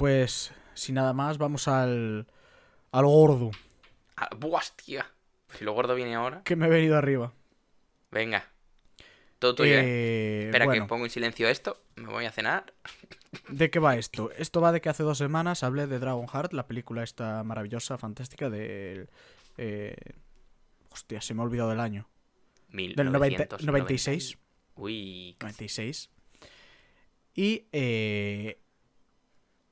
pues sin nada más, vamos al, al gordo. Si lo gordo viene ahora. Que me he venido arriba. Venga. Todo tuyo, ¿eh? Eh, Espera que pongo en silencio esto. Me voy a cenar. ¿De qué va esto? Esto va de que hace dos semanas hablé de Dragon Heart, la película esta maravillosa, fantástica del... Eh, hostia, se me ha olvidado el año. 1996. Uy. 96. Y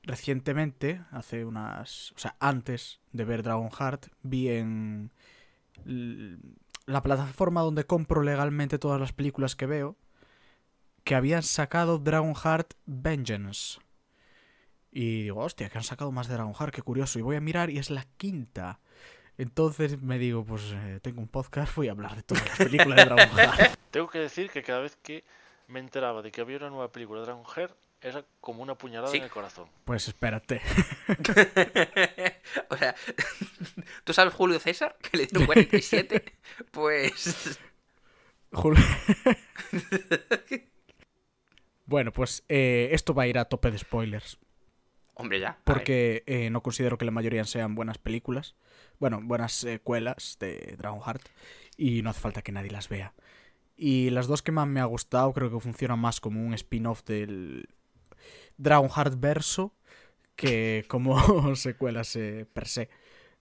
recientemente, hace unas. O sea, antes de ver Dragon Heart, vi en. La plataforma donde compro legalmente todas las películas que veo. Que habían sacado Dragon Heart Vengeance. Y digo, hostia, que han sacado más de Dragon Heart, qué curioso. Y voy a mirar y es la quinta. Entonces me digo, pues eh, tengo un podcast, voy a hablar de todas las películas de Dragon Heart. Tengo que decir que cada vez que me enteraba de que había una nueva película de Dragon es como una puñalada en el corazón. Pues espérate. o sea, ¿tú sabes Julio César? Que le hizo 47. pues. Julio. bueno, pues eh, esto va a ir a tope de spoilers. Hombre, ya. Porque eh, no considero que la mayoría sean buenas películas. Bueno, buenas secuelas de Dragonheart. Y no hace falta que nadie las vea. Y las dos que más me ha gustado creo que funcionan más como un spin-off del Dragonheart verso que como secuelas eh, per se.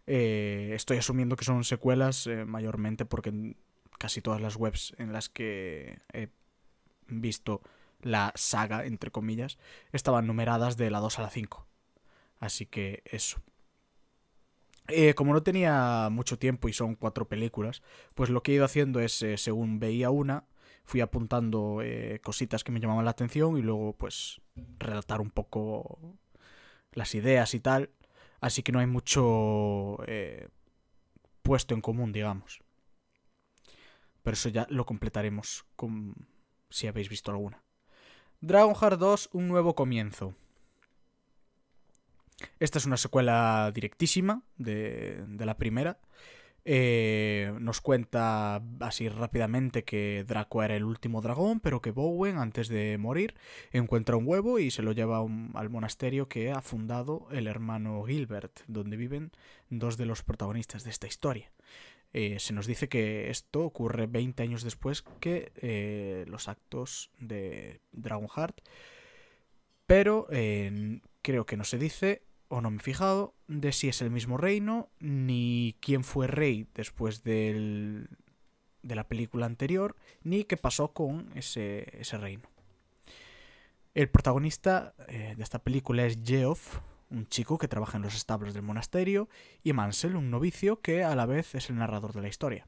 Eh, estoy asumiendo que son secuelas eh, mayormente porque casi todas las webs en las que he visto la saga, entre comillas, estaban numeradas de la 2 a la 5. Así que eso. como no tenía mucho tiempo y son cuatro películas, pues lo que he ido haciendo es, según veía una, fui apuntando eh, cositas que me llamaban la atención y luego pues relatar un poco las ideas y tal. Así que no hay mucho eh, puesto en común, digamos. Pero eso ya lo completaremos si habéis visto alguna. Dragonheart 2, un nuevo comienzo. Esta es una secuela directísima de, de la primera. Eh, nos cuenta así rápidamente que Draco era el último dragón, pero que Bowen, antes de morir, encuentra un huevo y se lo lleva al monasterio que ha fundado el hermano Gilbert, donde viven dos de los protagonistas de esta historia. Eh, se nos dice que esto ocurre 20 años después que eh, los actos de Dragonheart, pero creo que no se dice o no me he fijado, de si es el mismo reino, ni quién fue rey después del, de la película anterior, ni qué pasó con ese, reino. El protagonista eh, de esta película es Geoff, un chico que trabaja en los establos del monasterio, y Mansell, un novicio que a la vez es el narrador de la historia.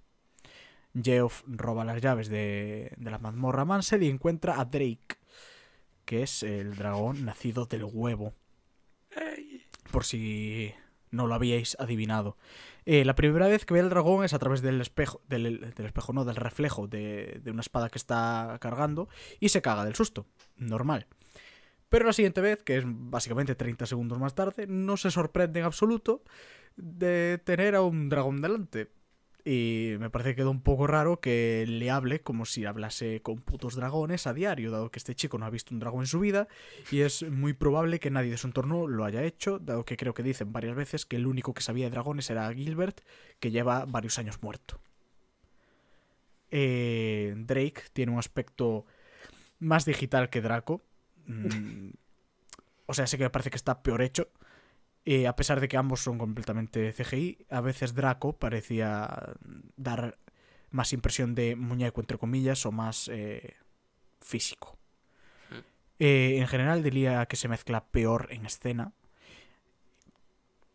Geoff roba las llaves de, de la mazmorra Mansell y encuentra a Drake, que es el dragón nacido del huevo por si no lo habíais adivinado. Eh, la primera vez que ve al dragón es a través del espejo, del, espejo, no, del reflejo de, de, una espada que está cargando y se caga del susto, normal. Pero la siguiente vez, que es básicamente 30 segundos más tarde, no se sorprende en absoluto de tener a un dragón delante. Y me parece que quedó un poco raro que le hable como si hablase con putos dragones a diario, dado que este chico no ha visto un dragón en su vida y es muy probable que nadie de su entorno lo haya hecho, dado que creo que dicen varias veces que el único que sabía de dragones era Gilbert, que lleva varios años muerto. Eh, Drake tiene un aspecto más digital que Draco. Mm, o sea, sé que me parece que está peor hecho, eh, a pesar de que ambos son completamente CGI, a veces Draco parecía dar más impresión de muñeco, entre comillas, o más eh, físico. Mm. Eh, en general diría que se mezcla peor en escena.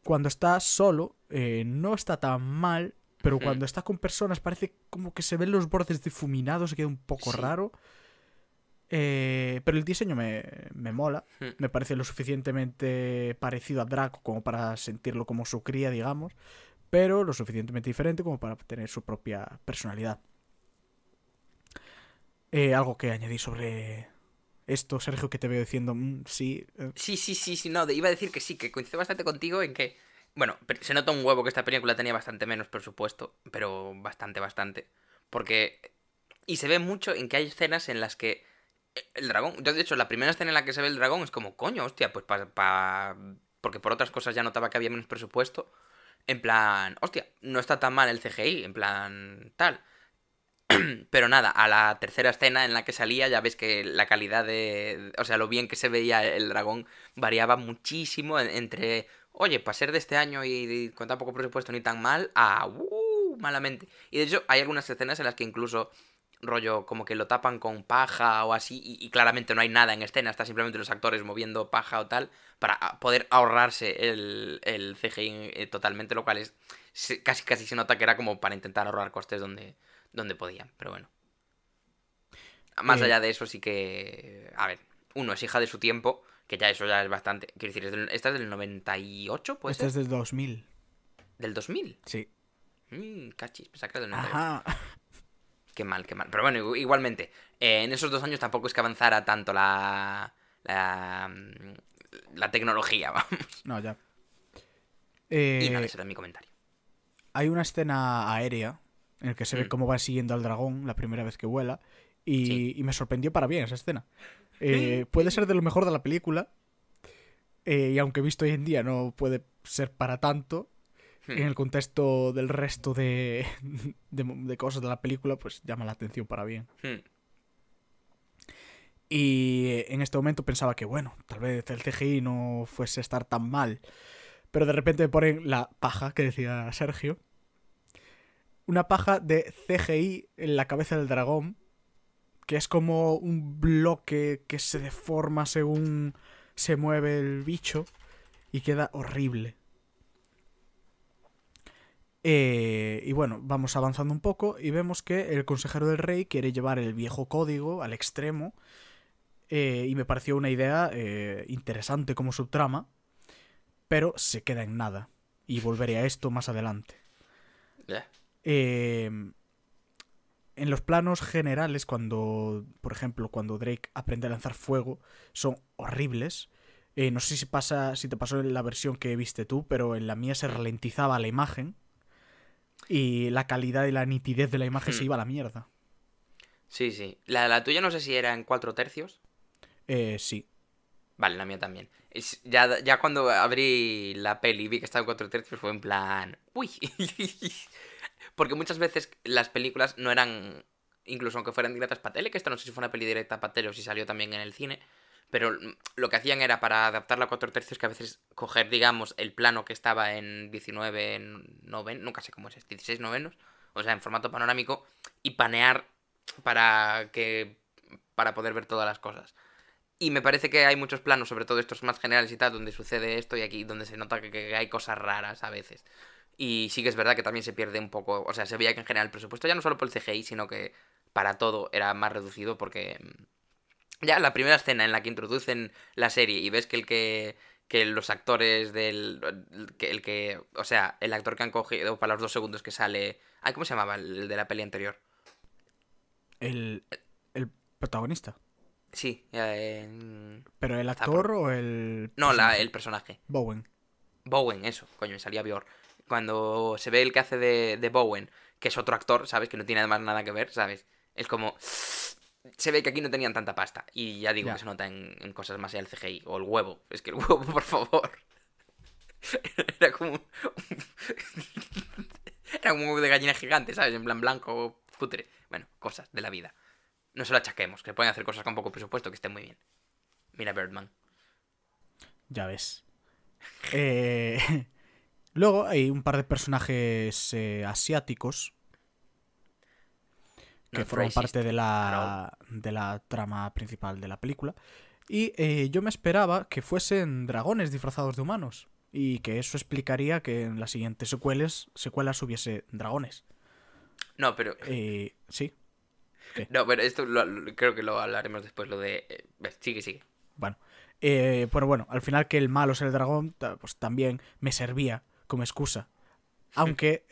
Cuando está solo, no está tan mal, pero cuando está con personas parece como que se ven los bordes difuminados, se queda un poco raro. Eh, pero el diseño me, mola. Hmm. Me parece lo suficientemente parecido a Draco como para sentirlo como su cría, digamos. Pero lo suficientemente diferente como para tener su propia personalidad. Eh, algo que añadí sobre esto, Sergio, que te veo diciendo mm, sí. Eh". Sí, sí, sí, sí, no, iba a decir que sí, que coincide bastante contigo en que. Bueno, se nota un huevo que esta película tenía bastante menos por supuesto pero bastante, bastante. Porque. Y se ve mucho en que hay escenas en las que el dragón. de hecho, la primera escena en la que se ve el dragón es como, coño, hostia, pues para. Porque por otras cosas ya notaba que había menos presupuesto. En plan, hostia, no está tan mal el CGI, en plan, tal. Pero nada, a la tercera escena en la que salía ya ves que la calidad de... O sea, lo bien que se veía el dragón variaba muchísimo entre... Oye, para ser de este año y, y con tan poco presupuesto ni tan mal, a... Uh, malamente. Y de hecho hay algunas escenas en las que incluso rollo como que lo tapan con paja o así y, claramente no hay nada en escena, está simplemente los actores moviendo paja o tal para poder ahorrarse el, el CGI eh, totalmente, lo cual es casi casi se nota que era como para intentar ahorrar costes donde, donde podían, pero bueno. Más eh. allá de eso sí que, a ver, uno es hija de su tiempo, que ya eso ya es bastante, quiero decir, esta es del 98, pues Esta es del 2000. ¿Del 2000? Sí. Mm, cachis, me del 98. Qué mal, qué mal. Pero bueno, igualmente, eh, en esos dos años tampoco es que avanzara tanto la, la, mm, tecnología, vamos. No, ya. y era eh, mi comentario. Hay una escena aérea en la que se ve mm. cómo va siguiendo al dragón la primera vez que vuela y, me sorprendió para bien esa escena. Eh, puede ser de lo mejor de la película y aunque visto hoy en día no puede ser para tanto, Hmm. en el contexto del resto de, cosas de la película, pues llama la atención para bien. Hmm. Y en este momento pensaba que, bueno, tal vez el CGI no fuese a estar tan mal. Pero de repente me ponen la paja que decía Sergio. Una paja de CGI en la cabeza del dragón. Que es como un bloque que se deforma según se mueve el bicho. Y queda horrible. Eh, y bueno, vamos avanzando un poco y vemos que el consejero del rey quiere llevar el viejo código al extremo. Eh, y me pareció una idea eh, interesante como subtrama, pero se queda en nada. Y volveré a esto más adelante. Em, en los planos generales, cuando, por ejemplo, cuando Drake aprende a lanzar fuego, son horribles. no sé si pasa, si te pasó en la versión que viste tú, pero en la mía se ralentizaba la imagen. Y la calidad y la nitidez de la imagen se hmm. iba a la mierda. Sí, sí. La, la tuya no sé si era en cuatro tercios. Eh, sí. Vale, la mía también. Es, ya, ya cuando abrí la peli y vi que estaba en cuatro tercios fue en plan... Uy. Porque muchas veces las películas no eran... Incluso aunque fueran directas para tele, que esta no sé si fue una peli directa para tele o si salió también en el cine pero lo que hacían era para adaptarla a 4 tercios que a veces coger, digamos, el plano que estaba en 19 novenos, nunca sé cómo es, 16 novenos, o sea, en formato panorámico, y panear para que para poder ver todas las cosas. Y me parece que hay muchos planos, sobre todo estos más generales y tal, donde sucede esto y aquí donde se nota que, que hay cosas raras a veces. Y sí que es verdad que también se pierde un poco, o sea, se veía que en general el presupuesto ya no solo por el CGI, sino que para todo era más reducido porque mm, ya la primera escena en la que introducen la serie y ves que el que que los actores del. Que el que. O sea, el actor que han cogido para los dos segundos que sale. Ay, ¿cómo se llamaba el de la peli anterior? El. El protagonista. Sí. Eh, ¿Pero el actor o el.? No, el personaje. Bowen. Bowen, eso. Coño, me salía Bior. Cuando se ve el que hace de, de Bowen, que es otro actor, ¿sabes? Que no tiene además nada que ver, ¿sabes? Es como se ve que aquí no tenían tanta pasta. Y ya digo que se nota en, cosas más allá del CGI. O el huevo. Es que el huevo, por favor. Era como. Era como un huevo de gallina gigante, ¿sabes? En plan blanco, putre. Bueno, cosas de la vida. No se lo achaquemos, que pueden hacer cosas con poco presupuesto que estén muy bien. Mira Birdman. Ya ves. Eh, luego hay un par de personajes eh, asiáticos que forma parte de la, de la trama principal de la película. Y eh, yo me esperaba que fuesen dragones disfrazados de humanos. Y que eso explicaría que en las siguientes secuelas, secuelas hubiese dragones. No, pero. Eh, sí. No, pero esto creo que lo hablaremos después, lo de. Eh, sigue, sigue. Bueno. pero bueno, al final que el malo es el dragón, pues también me servía como excusa. Aunque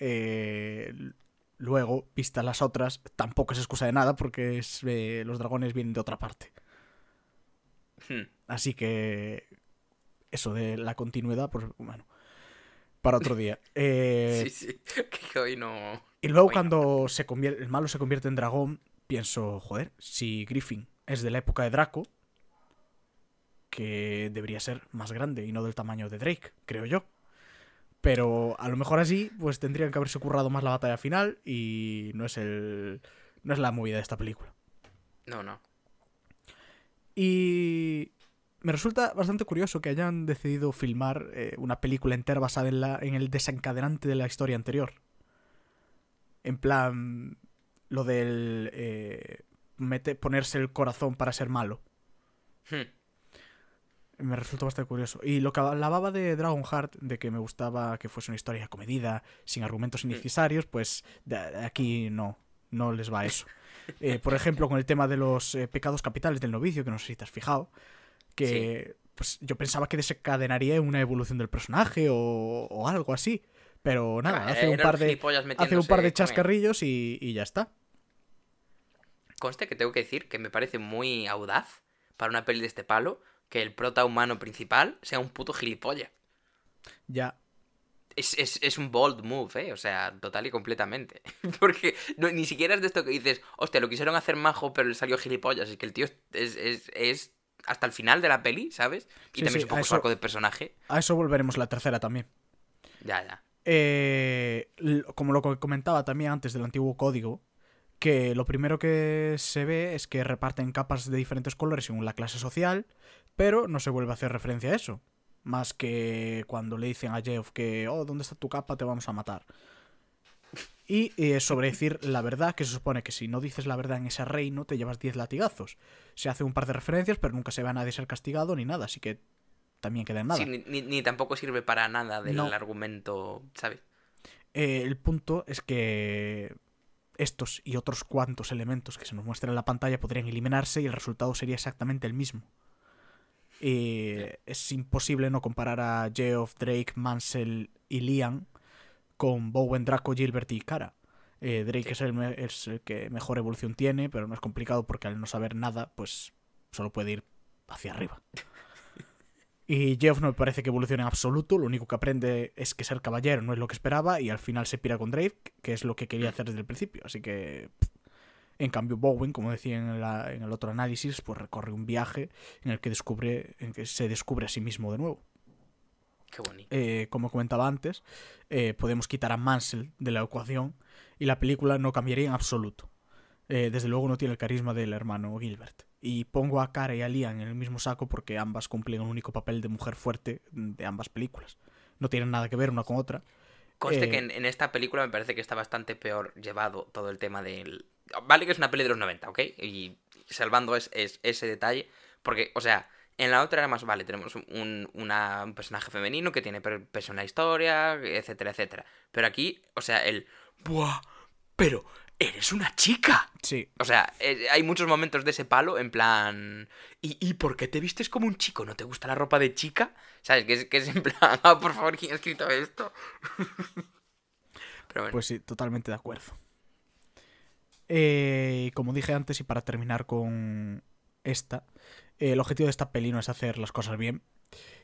Luego, vistas las otras, tampoco es excusa de nada porque es, eh, los dragones vienen de otra parte. Hmm. Así que eso de la continuidad, pues bueno, para otro día. Eh, y luego cuando se el malo se convierte en dragón, pienso, joder, si Griffin es de la época de Draco, que debería ser más grande y no del tamaño de Drake, creo yo. Pero a lo mejor así, pues tendrían que haberse currado más la batalla final y no es el. no es la movida de esta película. No, no. Y. Me resulta bastante curioso que hayan decidido filmar eh, una película entera basada en, la, en el desencadenante de la historia anterior. En plan. Lo del. Eh, ponerse el corazón para ser malo. Hmm me resultó bastante curioso. Y lo que hablaba de Dragon Heart, de que me gustaba que fuese una historia comedida, sin argumentos mm. innecesarios, pues aquí no, no les va eso. Eh, por ejemplo, con el tema de los eh, pecados capitales del novicio, que no sé si te has fijado, que pues, yo pensaba que desencadenaría una evolución del personaje o, algo así. Pero nada, hace un, par de, hace un par de chascarrillos y ya está. Conste que tengo que decir que me parece muy audaz para una peli de este palo, que el prota humano principal sea un puto gilipollas. Ya. Es, un bold move, ¿eh? O sea, total y completamente. Porque ni siquiera es de esto que dices, hostia, lo quisieron hacer majo, pero le salió gilipollas. Es que el tío es, hasta el final de la peli, ¿sabes? Y también es un poco de personaje. A eso volveremos la tercera también. Ya, ya. Eh, como lo que comentaba también antes del antiguo código, que lo primero que se ve es que reparten capas de diferentes colores según la clase social, pero no se vuelve a hacer referencia a eso. Más que cuando le dicen a Jeff que, oh, ¿dónde está tu capa? Te vamos a matar. Y sobre decir la verdad, que se supone que si no dices la verdad en ese reino, te llevas 10 latigazos. Se hace un par de referencias, pero nunca se ve a nadie ser castigado ni nada, así que también queda en nada. ni, tampoco sirve para nada del argumento, ¿sabes? Eh, el punto es que estos y otros cuantos elementos que se nos muestran en la pantalla podrían eliminarse y el resultado sería exactamente el mismo. Eh, es imposible no comparar a Geoff, Drake, Mansell y Liam con Bowen, Draco, Gilbert y Cara. Eh, Drake es, el es, el que mejor evolución tiene, pero no es complicado porque al no saber nada, pues solo puede ir hacia arriba. Y Jeff no me parece que evolucione en absoluto, lo único que aprende es que ser caballero no es lo que esperaba y al final se pira con Drake, que es lo que quería mm. hacer desde el principio. Así que, en cambio, Bowen, como decía en, el otro análisis, pues recorre un viaje en el que, descubre, en que se descubre a sí mismo de nuevo. Qué bonito. Eh, como comentaba antes, eh, podemos quitar a Mansell de la ecuación y la película no cambiaría en absoluto. Eh, desde luego no tiene el carisma del hermano Gilbert y pongo a Cara y a Lian en el mismo saco porque ambas cumplen un único papel de mujer fuerte de ambas películas. No tienen nada que ver una con otra. Conste que eh, en, esta película me parece que está bastante peor llevado todo el tema del... Vale que es una peli de los 90, ¿ok? Y salvando es, ese detalle, porque, o sea, en la otra era más, vale, tenemos un, personaje femenino que tiene peso la historia, etcétera, etcétera. Pero aquí, o sea, el... ¡Buah! Pero eres una chica. Sí. O sea, eh, hay muchos momentos de ese palo, en plan. ¿y, ¿Y, por qué te vistes como un chico? ¿No te gusta la ropa de chica? ¿Sabes? Que es, en plan, ah, por favor, ¿quién ha escrito esto? Pero Pues sí, totalmente de acuerdo. Eh, como dije antes, y para terminar con esta, eh, el objetivo de esta peli no es hacer las cosas bien.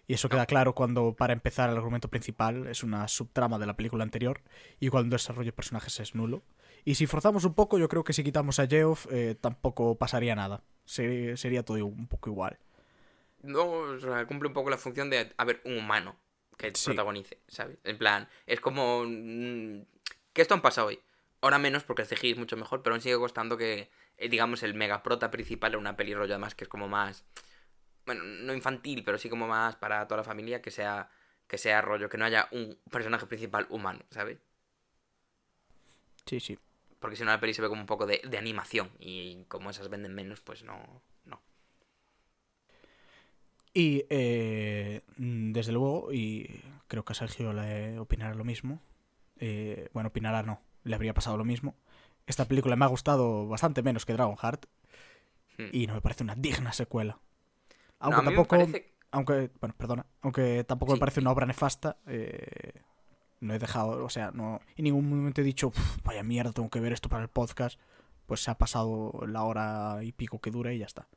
Y eso queda claro cuando, para empezar, el argumento principal es una subtrama de la película anterior y cuando desarrollo personajes es nulo. Y si forzamos un poco, yo creo que si quitamos a Geoff eh, tampoco pasaría nada. Sería, sería, todo un poco igual. No, cumple un poco la función de haber un humano que protagonice, ¿sabes? En plan, es como... Mm, ¿qué esto han pasado hoy? Ahora menos porque el CGI es mucho mejor, pero aún sigue costando que, eh, digamos, el mega prota principal en una peli rollo además que es como más... Bueno, no infantil, pero sí como más para toda la familia, que sea, que sea rollo, que no haya un personaje principal humano, ¿sabes? Sí, sí. Porque si no, la peli se ve como un poco de, animación. Y como esas venden menos, pues no. no. Y eh, desde luego, y creo que a Sergio le opinará lo mismo. Eh, bueno, opinará no, le habría pasado lo mismo. Esta película me ha gustado bastante menos que Dragonheart. Hmm. Y no me parece una digna secuela. Aunque tampoco. Aunque. Bueno, perdona. Aunque tampoco me parece una obra nefasta. Eh, no he dejado, o sea, no en ningún momento he dicho, vaya mierda, tengo que ver esto para el podcast. Pues se ha pasado la hora y pico que dura y ya está.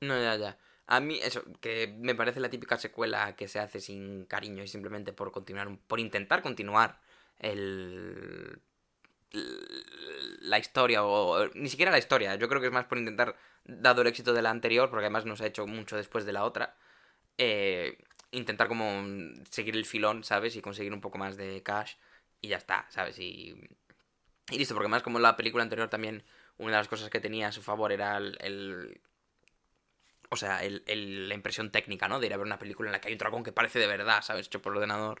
No, ya, ya. A mí, eso, que me parece la típica secuela que se hace sin cariño y simplemente por continuar, por intentar continuar el. la historia, o, ni siquiera la historia. Yo creo que es más por intentar, dado el éxito de la anterior, porque además no se ha hecho mucho después de la otra. Eh, intentar como seguir el filón, ¿sabes? Y conseguir un poco más de cash y ya está, ¿sabes? Y, y listo, porque más como la película anterior también una de las cosas que tenía a su favor era el... o sea, el, la impresión técnica, ¿no? De ir a ver una película en la que hay un dragón que parece de verdad, ¿sabes? Hecho por ordenador.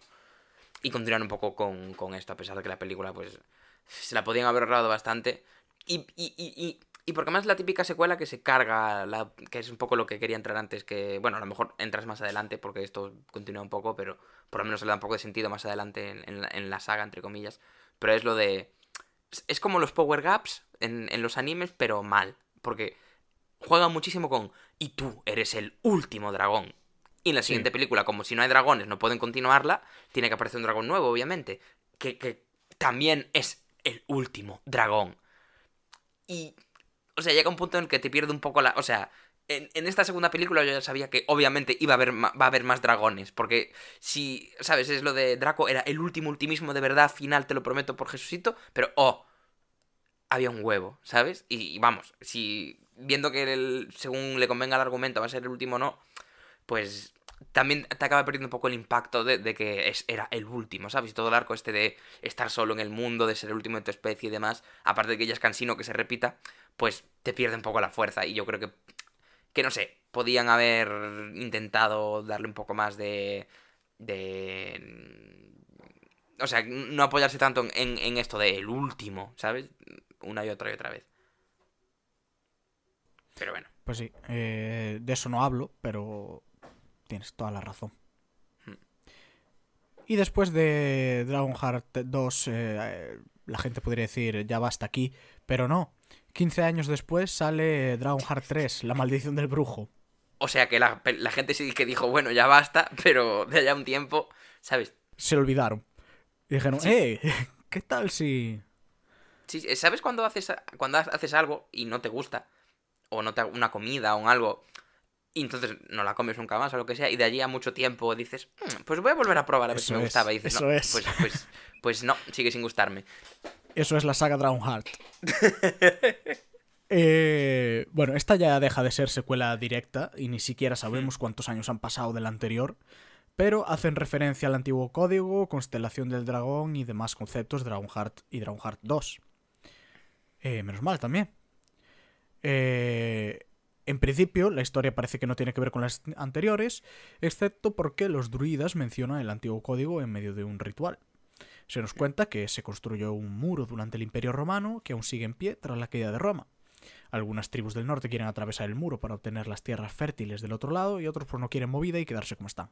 Y continuar un poco con, con esto, a pesar de que la película, pues, se la podían haber ahorrado bastante. y, y, y, y y porque más la típica secuela que se carga, la, que es un poco lo que quería entrar antes, que bueno, a lo mejor entras más adelante porque esto continúa un poco, pero por lo menos se le da un poco de sentido más adelante en, la, saga, entre comillas. Pero es lo de... Es como los power gaps en, los animes, pero mal. Porque juega muchísimo con... Y tú eres el último dragón. Y en la siguiente película, como si no hay dragones, no pueden continuarla, tiene que aparecer un dragón nuevo, obviamente. Que, que también es el último dragón. Y o sea, llega un punto en el que te pierde un poco la. O sea, en, esta segunda película yo ya sabía que obviamente iba a haber, va a haber más dragones, porque si, ¿sabes? Es lo de Draco, era el último ultimismo de verdad final, te lo prometo por Jesucito, pero oh, había un huevo, ¿sabes? Y, vamos, si viendo que según le convenga el argumento va a ser el último no, pues también te acaba perdiendo un poco el impacto de, que era el último, ¿sabes? Y todo el arco este de estar solo en el mundo, de ser el último de tu especie y demás, aparte de que ya es cansino que se repita, pues te pierde un poco la fuerza. Y yo creo que, que no sé, podían haber intentado darle un poco más de... de... O sea, no apoyarse tanto en, esto de el último, ¿sabes? Una y otra y otra vez. Pero bueno. Pues sí, eh, de eso no hablo, pero tienes toda la razón. Hmm. Y después de Dragonheart 2, eh, la gente podría decir, ya basta aquí, pero no. 15 años después sale Dragon Heart 3, La maldición del brujo. O sea que la, gente sí que dijo, bueno, ya basta, pero de allá un tiempo, ¿sabes? Se olvidaron. dijeron, eh, ¿qué tal si...? Sí, ¿sabes cuando haces, cuando haces algo y no te gusta? O no te una comida o algo, y entonces no la comes nunca más o lo que sea, y de allí a mucho tiempo dices, mm, pues voy a volver a probar a ver si me gustaba. Y dices, pues, pues, pues, no, sigue sin gustarme. Eso es la saga Dragonheart eh, bueno, esta ya deja de ser secuela directa y ni siquiera sabemos cuántos años han pasado del anterior, pero hacen referencia al antiguo código, constelación del dragón y demás conceptos Dragon Heart y Dragonheart 2. Eh, menos mal también. Eh, en principio, la historia parece que no tiene que ver con las anteriores, excepto porque los druidas mencionan el antiguo código en medio de un ritual. Se nos cuenta que se construyó un muro durante el Imperio Romano que aún sigue en pie tras la caída de Roma. Algunas tribus del norte quieren atravesar el muro para obtener las tierras fértiles del otro lado y otros pues no quieren movida y quedarse como están.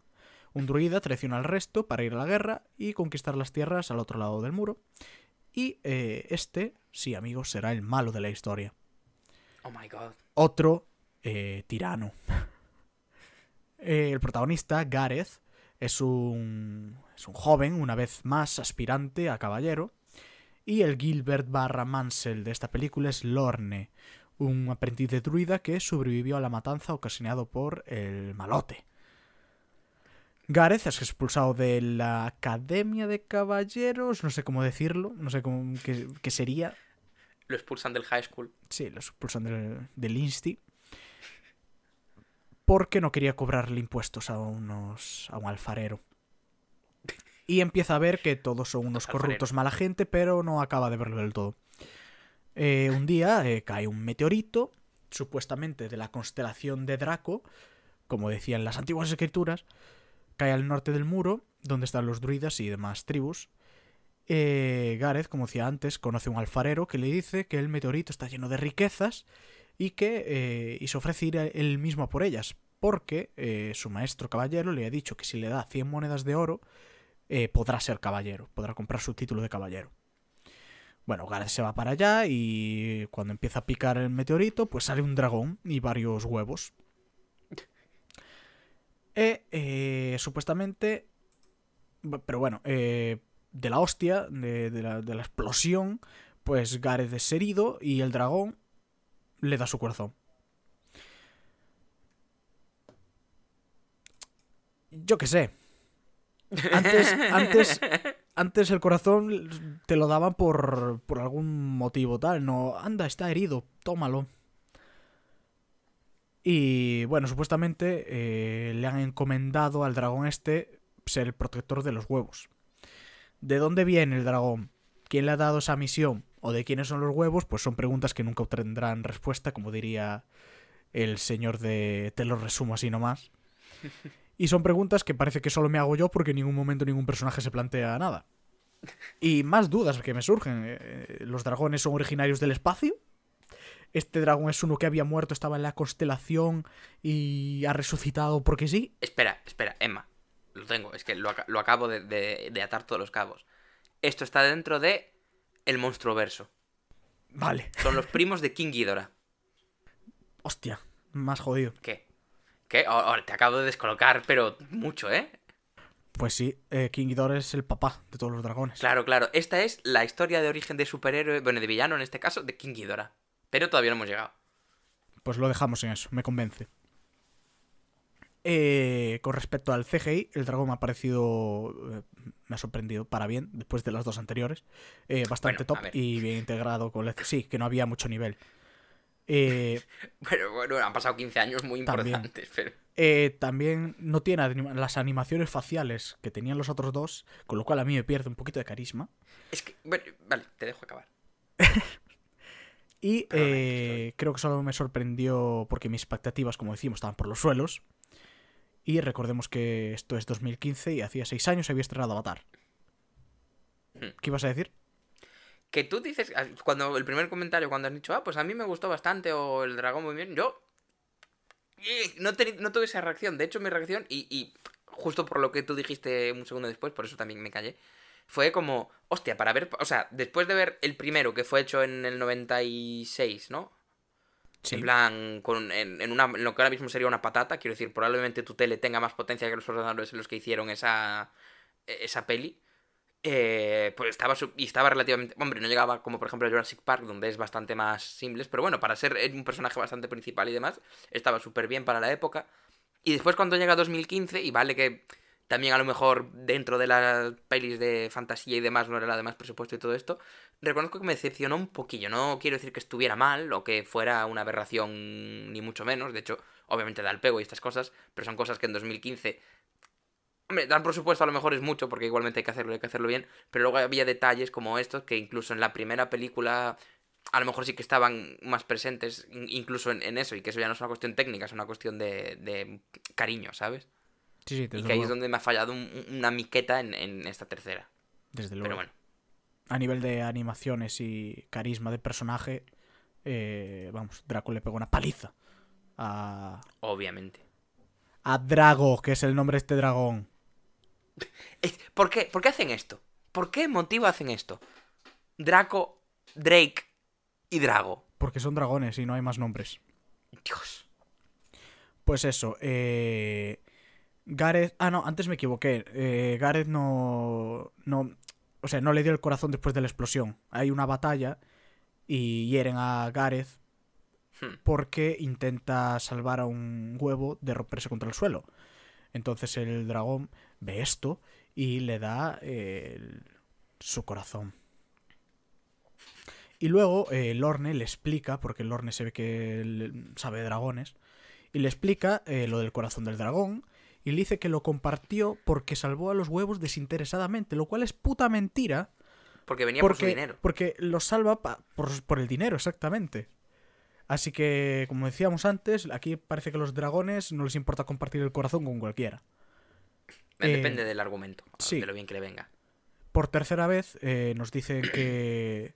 Un druida traiciona al resto para ir a la guerra y conquistar las tierras al otro lado del muro. Y eh, este, sí amigos, será el malo de la historia. Oh my Otro eh, tirano. Eh, el protagonista, Gareth, es un, joven, una vez más, aspirante a caballero. Y el Gilbert barra Mansell de esta película es Lorne, un aprendiz de druida que sobrevivió a la matanza ocasionado por el malote. Gareth es expulsado de la Academia de Caballeros, no sé cómo decirlo, no sé cómo, qué, sería. Lo expulsan del high school. Sí, lo expulsan del, del insti porque no quería cobrarle impuestos a unos a un alfarero. Y empieza a ver que todos son unos corruptos mala gente, pero no acaba de verlo del todo. Eh, un día eh, cae un meteorito, supuestamente de la constelación de Draco, como decían las antiguas escrituras, cae al norte del muro, donde están los druidas y demás tribus. Eh, Gareth, como decía antes, conoce a un alfarero que le dice que el meteorito está lleno de riquezas y que eh, y se ofrece ir él mismo por ellas, porque eh, su maestro caballero le ha dicho que si le da 100 monedas de oro, eh, podrá ser caballero, podrá comprar su título de caballero. Bueno, Gareth se va para allá y cuando empieza a picar el meteorito, pues sale un dragón y varios huevos. E, supuestamente, pero bueno, de la hostia, de, la, de, la, explosión, pues Gareth es herido y el dragón le da su corazón. Yo qué sé. Antes, antes, antes el corazón te lo daban por, por algún motivo tal. No, anda, está herido, tómalo. Y bueno, supuestamente eh, le han encomendado al dragón este ser el protector de los huevos. ¿De dónde viene el dragón? ¿Quién le ha dado esa misión? o de quiénes son los huevos, pues son preguntas que nunca obtendrán respuesta, como diría el señor de te lo resumo así nomás. Y son preguntas que parece que solo me hago yo porque en ningún momento ningún personaje se plantea nada. Y más dudas que me surgen. Eh, eh, ¿Los dragones son originarios del espacio? ¿Este dragón es uno que había muerto, estaba en la constelación y ha resucitado porque sí? Espera, espera, Emma. Lo tengo, es que lo, acabo de atar todos los cabos. Esto está dentro de el monstruo verso. Vale. Son los primos de King Ghidorah. Hostia, más jodido. ¿Qué? ¿Qué? te acabo de descolocar, pero mucho, ¿eh? Pues sí, eh, King Ghidorah es el papá de todos los dragones. Claro, claro. Esta es la historia de origen de superhéroe, bueno, de villano en este caso, de King Ghidorah. Pero todavía no hemos llegado. Pues lo dejamos en eso, me convence. Eh, con respecto al CGI, el dragón me ha parecido. Eh, me ha sorprendido para bien, después de las dos anteriores. Eh, bastante top y bien integrado con el. Sí, que no había mucho nivel. pero bueno, han pasado 15 años muy importantes. También, no tiene las animaciones faciales que tenían los otros dos, con lo cual a mí me pierde un poquito de carisma. Es que. vale, te dejo acabar. y creo que solo me sorprendió porque mis expectativas, como decimos, estaban por los suelos. Y recordemos que esto es 2015 y hacía seis años había estrenado Avatar. Hmm. ¿Qué ibas a decir? Que tú dices, ah, cuando el primer comentario, cuando has dicho, ah, pues a mí me gustó bastante, o el dragón muy bien, yo no, tuve esa reacción. De hecho, mi reacción, y, y, justo por lo que tú dijiste un segundo después, por eso también me callé, fue como, hostia, para ver, o sea, después de ver el primero que fue hecho en el 96, ¿no? En plan, con, en, una, lo que ahora mismo sería una patata, quiero decir, probablemente tu tele tenga más potencia que los ordenadores en los que hicieron esa, e, esa peli. Eh, pues estaba, y estaba relativamente. Hombre, no llegaba como por ejemplo Jurassic Park, donde es bastante más simples pero bueno, para ser eh, un personaje bastante principal y demás, estaba súper bien para la época. Y después cuando llega 2015, y vale que también a lo mejor dentro de las pelis de fantasía y demás, no era la de más presupuesto y todo esto, reconozco que me decepcionó un poquillo. No quiero decir que estuviera mal o que fuera una aberración, ni mucho menos. De hecho, obviamente da el pego y estas cosas, pero son cosas que en 2015... Hombre, dan presupuesto a lo mejor es mucho, porque igualmente hay que hacerlo, hay que hacerlo bien, pero luego había detalles como estos que incluso en la primera película a lo mejor sí que estaban más presentes incluso en, eso, y que eso ya no es una cuestión técnica, es una cuestión de cariño, ¿sabes? y que ahí es donde me ha fallado una miqueta en, esta tercera. Desde luego. Pero bueno. A nivel de animaciones y carisma de personaje, eh, vamos, Draco le pegó una paliza. A... Obviamente. A Drago, que es el nombre de este dragón. ¿Por qué? ¿Por qué hacen esto? ¿Por qué motivo hacen esto? Draco, Drake y Drago. Porque son dragones y no hay más nombres. Dios. Pues eso, eh... Gareth. Ah, no, antes me equivoqué. Eh, Gareth no. No. O sea, no le dio el corazón después de la explosión. Hay una batalla y hieren a Gareth hmm. porque intenta salvar a un huevo de romperse contra el suelo. Entonces el dragón ve esto y le da su corazón. Y luego eh, Lorne le explica, porque Lorne se ve que sabe de dragones, y le explica eh, lo del corazón del dragón, y le dice que lo compartió porque salvó a los huevos desinteresadamente, lo cual es puta mentira. Porque venía por dinero. Porque los salva por, el dinero, exactamente. Así que, como decíamos antes, aquí parece que los dragones no les importa compartir el corazón con cualquiera. Eh, eh, depende del argumento, sí. de lo bien que le venga. Por tercera vez eh, nos dicen que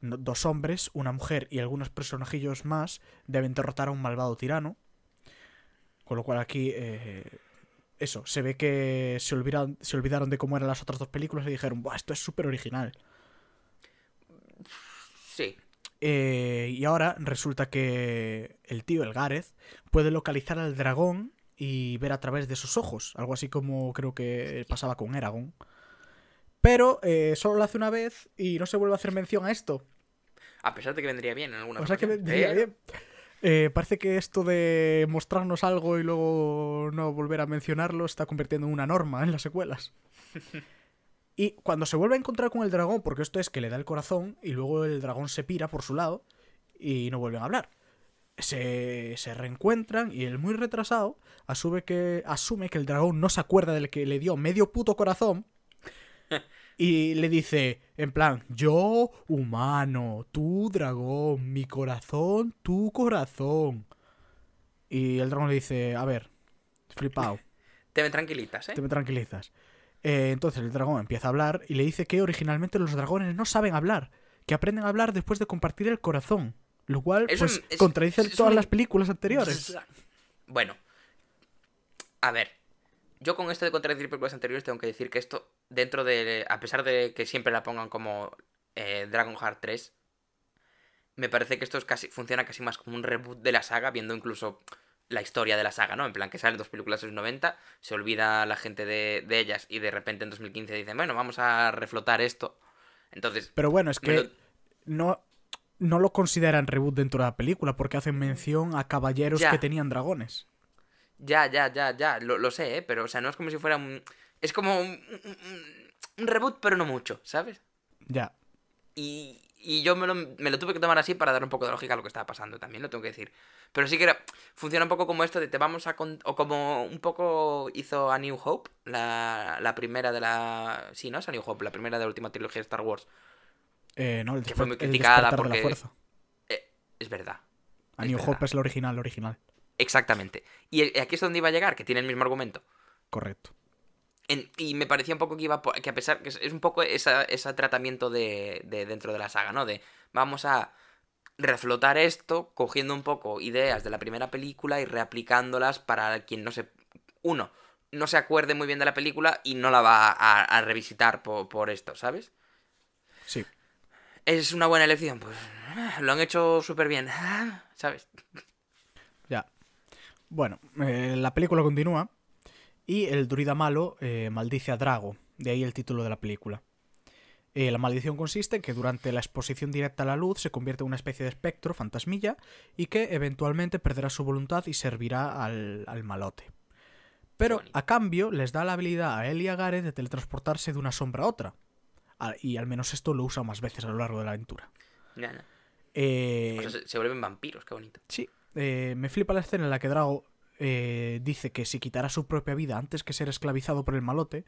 dos hombres, una mujer y algunos personajillos más deben derrotar a un malvado tirano. Con lo cual aquí, eh, eso, se ve que se, olvidaron, se olvidaron de cómo eran las otras dos películas y dijeron, Buah, esto es súper original. Sí. Eh, y ahora resulta que el tío, el Gareth, puede localizar al dragón y ver a través de sus ojos, algo así como creo que pasaba con Eragon. Pero eh, solo lo hace una vez y no se vuelve a hacer mención a esto. A pesar de que vendría bien en alguna que vendría bien. Eh, parece que esto de mostrarnos algo y luego no volver a mencionarlo está convirtiendo en una norma en las secuelas. Y cuando se vuelve a encontrar con el dragón, porque esto es que le da el corazón y luego el dragón se pira por su lado y no vuelven a hablar. Se, se reencuentran y el muy retrasado asume que, asume que el dragón no se acuerda del que le dio medio puto corazón Y le dice, en plan, yo humano, tú dragón, mi corazón, tu corazón. Y el dragón le dice, a ver, flipao. Te me tranquilizas, ¿eh? Te me tranquilizas. Eh, entonces el dragón empieza a hablar y le dice que originalmente los dragones no saben hablar, que aprenden a hablar después de compartir el corazón. Lo cual pues, contradice todas las películas anteriores. Bueno, a ver, yo con esto de contradecir películas anteriores tengo que decir que esto, dentro de. A pesar de que siempre la pongan como eh, Dragon Heart 3, me parece que esto es casi, funciona casi más como un reboot de la saga, viendo incluso la historia de la saga, ¿no? En plan, que salen dos películas de los 90, se olvida la gente de, de, ellas y de repente en 2015 dicen, bueno, vamos a reflotar esto. Entonces. Pero bueno, es que no, no lo consideran reboot dentro de la película porque hacen mención a caballeros que tenían dragones. Ya, ya, ya, ya, lo, sé, ¿eh? pero o sea, no es como si fuera un... Es como un, reboot, pero no mucho, ¿sabes? Ya. Y, yo me lo, me lo, tuve que tomar así para dar un poco de lógica a lo que estaba pasando, también lo tengo que decir. Pero sí que funciona un poco como esto de te vamos a... o como un poco hizo a New Hope, la, primera de la... Sí, ¿no? Es a New Hope, la primera de la última trilogía de Star Wars. Eh, no, el que fue muy criticada por porque... la fuerza. Eh, es verdad. A New Hope es lo original, lo original. Exactamente. Y aquí es donde iba a llegar, que tiene el mismo argumento. Correcto. y me parecía un poco que iba que a pesar que es, un poco ese tratamiento de, dentro de la saga, ¿no? De vamos a reflotar esto cogiendo un poco ideas de la primera película y reaplicándolas para quien no se... Uno, no se acuerde muy bien de la película y no la va a, revisitar por, por esto, ¿sabes? Sí. Es una buena elección, pues lo han hecho súper bien, ¿sabes? Ya. Bueno, eh, la película continúa y el druida malo eh, maldice a Drago, de ahí el título de la película. Eh, la maldición consiste en que durante la exposición directa a la luz se convierte en una especie de espectro, fantasmilla, y que eventualmente perderá su voluntad y servirá al, malote. Pero a cambio les da la habilidad a él y a Gareth de teletransportarse de una sombra a otra. y al menos esto lo usa más veces a lo largo de la aventura. se vuelven vampiros, qué bonito. Sí, eh, me flipa la escena en la que Drago eh, dice que si quitará su propia vida antes que ser esclavizado por el malote,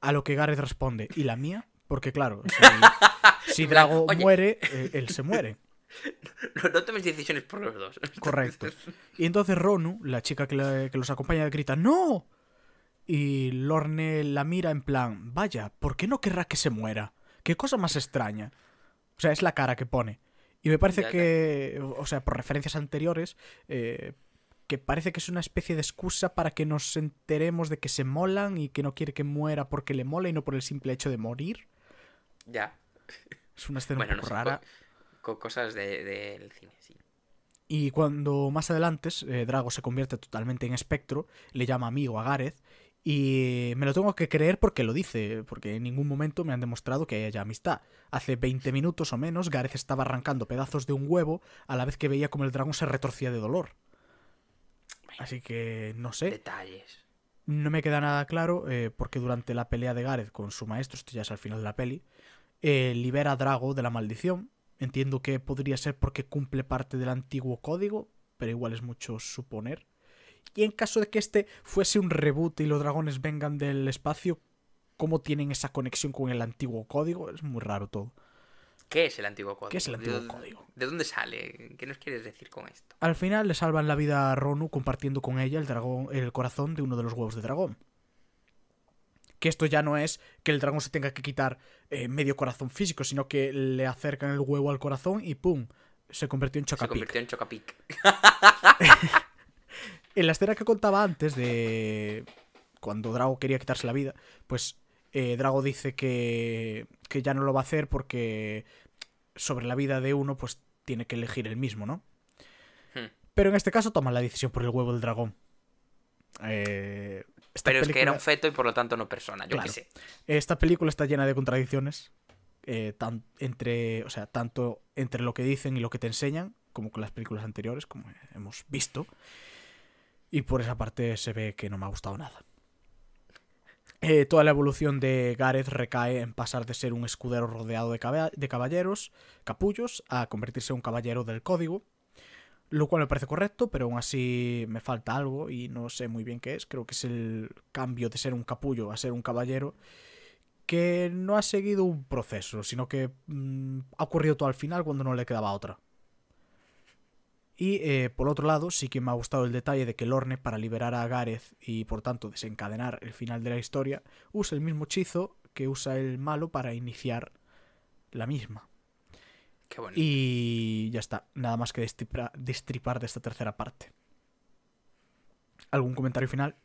a lo que Gareth responde, ¿y la mía? Porque claro, si, Drago muere, eh, él se muere. No, tomes decisiones por los dos. Correcto. Y entonces Ronu, la chica que, que los acompaña, grita, ¡No! Y Lorne la mira en plan, vaya, ¿por qué no querrá que se muera? ¿Qué cosa más extraña? O sea, es la cara que pone. Y me parece que, o sea, por referencias anteriores, eh, que parece que es una especie de excusa para que nos enteremos de que se molan y que no quiere que muera porque le mola y no por el simple hecho de morir. Ya. Es una escena rara. Con cosas del cine, sí. Y cuando más adelante eh, Drago se convierte totalmente en espectro, le llama amigo a Gareth y me lo tengo que creer porque lo dice, porque en ningún momento me han demostrado que haya amistad. Hace 20 minutos o menos, Gareth estaba arrancando pedazos de un huevo a la vez que veía como el dragón se retorcía de dolor. Así que no sé. Detalles. No me queda nada claro eh, porque durante la pelea de Gareth con su maestro, esto ya es al final de la peli, eh, libera a Drago de la maldición. Entiendo que podría ser porque cumple parte del antiguo código, pero igual es mucho suponer. Y en caso de que este fuese un reboot y los dragones vengan del espacio, ¿cómo tienen esa conexión con el antiguo código? Es muy raro todo. ¿Qué es el antiguo código? ¿Qué es el antiguo ¿De código? ¿De dónde sale? ¿Qué nos quieres decir con esto? Al final le salvan la vida a Ronu compartiendo con ella el, dragón, el corazón de uno de los huevos de dragón. Que esto ya no es que el dragón se tenga que quitar eh, medio corazón físico, sino que le acercan el huevo al corazón y ¡pum! Se convirtió en Chocapic. Se convirtió en Chocapic. En la escena que contaba antes de cuando Drago quería quitarse la vida, pues eh, Drago dice que, que ya no lo va a hacer porque sobre la vida de uno pues tiene que elegir el mismo, ¿no? Hmm. Pero en este caso toma la decisión por el huevo del dragón. Eh, Pero es que era un feto y por lo tanto no persona, yo claro. sé. Esta película está llena de contradicciones. Eh, entre, o sea, tanto entre lo que dicen y lo que te enseñan, como con las películas anteriores, como hemos visto. Y por esa parte se ve que no me ha gustado nada. Eh, toda la evolución de Gareth recae en pasar de ser un escudero rodeado de, de, caballeros, capullos, a convertirse en un caballero del código. Lo cual me parece correcto, pero aún así me falta algo y no sé muy bien qué es. Creo que es el cambio de ser un capullo a ser un caballero que no ha seguido un proceso, sino que mm, ha ocurrido todo al final cuando no le quedaba otra. Y eh, por otro lado, sí que me ha gustado el detalle de que Lorne, para liberar a Gareth y por tanto desencadenar el final de la historia, usa el mismo hechizo que usa el malo para iniciar la misma. Qué Y ya está, nada más que destripar, de esta tercera parte. ¿Algún comentario final?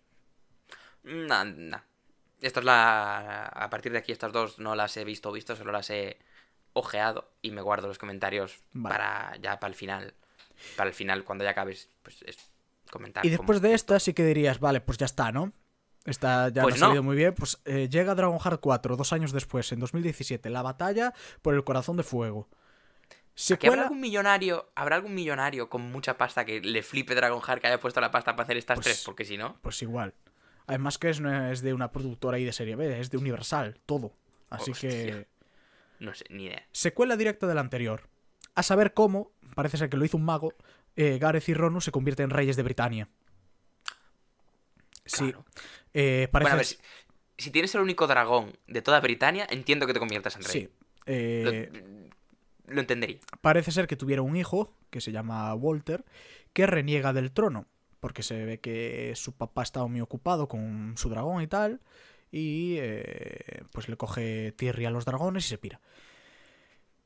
No, no. la. A partir de aquí, estas dos no las he visto o visto, solo las he ojeado y me guardo los comentarios para ya para el final para el final, cuando ya acabes, pues es comentar. Y después de esto, sí que dirías, vale, pues ya está, ¿no? está ya pues ha salido muy bien. Pues eh, llega Dragon Heart 4 dos años después, en 2017, la batalla por el corazón de fuego. ¿Habrá algún millonario, habrá algún millonario con mucha pasta que le flipe Dragon Heart que haya puesto la pasta para hacer estas pues tres, porque si no. Pues igual. Además que es, de una productora y de serie B, es de Universal, todo. Así que. No sé, ni idea. Secuela directa de la anterior. A saber cómo, parece ser que lo hizo un mago, eh, Gareth y Ronu se convierten en reyes de Britania. Sí. Eh, bueno, a ver, si, tienes el único dragón de toda Britania, entiendo que te conviertas en rey. Sí. Eh, lo, entendería. Parece ser que tuviera un hijo, que se llama Walter, que reniega del trono, porque se ve que su papá está muy ocupado con su dragón y tal, y pues le coge Tirri a los dragones y se pira.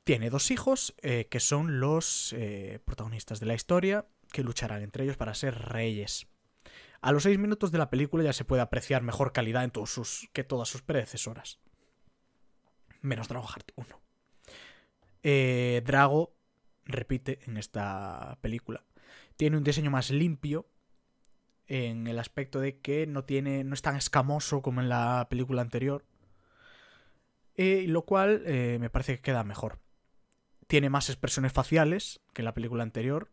Tiene dos hijos eh, que son los eh, protagonistas de la historia que lucharán entre ellos para ser reyes. A los seis minutos de la película ya se puede apreciar mejor calidad en todos sus, que todas sus predecesoras. Menos Drago Hart 1. Eh, Drago repite en esta película. Tiene un diseño más limpio en el aspecto de que no, tiene, no es tan escamoso como en la película anterior. lo cual me parece que queda mejor tiene más expresiones faciales que en la película anterior.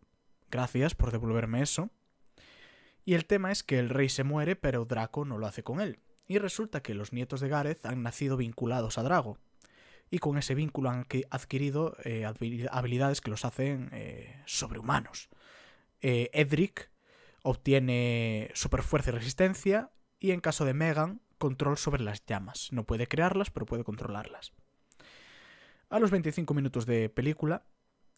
Gracias por devolverme eso. Y el tema es que el rey se muere, pero Draco no lo hace con él. Y resulta que los nietos de Gareth han nacido vinculados a Drago. Y con ese vínculo han adquirido eh, habilidades que los hacen eh, sobrehumanos. Eh, Edric obtiene superfuerza y resistencia. Y en caso de Megan, control sobre las llamas. No puede crearlas, pero puede controlarlas. A los 25 minutos de película,